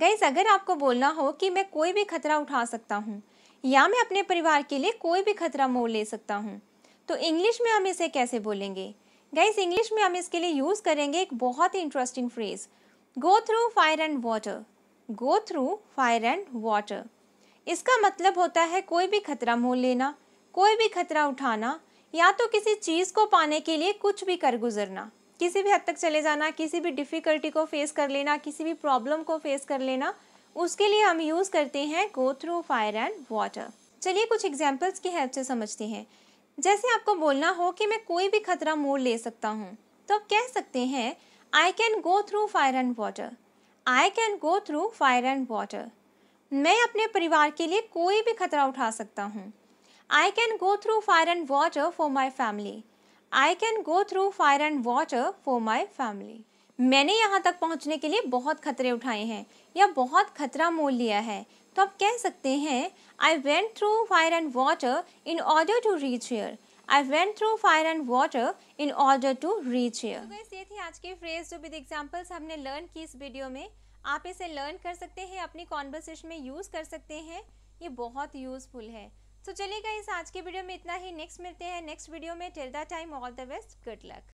guys अगर आपको बोलना हो कि मैं कोई भी खतरा उठा सकता हूँ या मैं अपने परिवार के लिए कोई भी खतरा मोल ले सकता हूँ तो इंग्लिश में हम इसे कैसे बोलेंगे गाइज इंग्लिश में हम इसके लिए यूज़ करेंगे एक बहुत ही interesting phrase go through fire and water go through fire and water इसका मतलब होता है कोई भी खतरा मोल लेना कोई भी खतरा उठाना या तो किसी चीज़ को पाने के लिए कुछ भी कर गुजरना किसी भी हद तक चले जाना किसी भी डिफ़िकल्टी को फेस कर लेना किसी भी प्रॉब्लम को फेस कर लेना उसके लिए हम यूज़ करते हैं go through fire and water चलिए कुछ एग्जाम्पल्स की हेल्प से समझते हैं जैसे आपको बोलना हो कि मैं कोई भी खतरा मोड़ ले सकता हूँ तो आप कह सकते हैं I can go through fire and water I can go through fire and water मैं अपने परिवार के लिए कोई भी खतरा उठा सकता हूँ I can go through fire and water for my family I can go through fire and water for my family मैंने यहाँ तक पहुँचने के लिए बहुत खतरे उठाए हैं या बहुत खतरा मोल लिया है तो आप कह सकते हैं I went through fire and water in order to reach here I went through fire and water in order to reach here ये थी आज की फ्रेज जो विद एग्जाम्पल्स हमने लर्न की इस वीडियो में आप इसे लर्न कर सकते हैं अपनी कॉन्वर्सेशन में यूज़ कर सकते हैं ये बहुत यूज़फुल है तो चलिए गाइस आज के वीडियो में इतना ही नेक्स्ट मिलते हैं नेक्स्ट वीडियो में till the time all the best good luck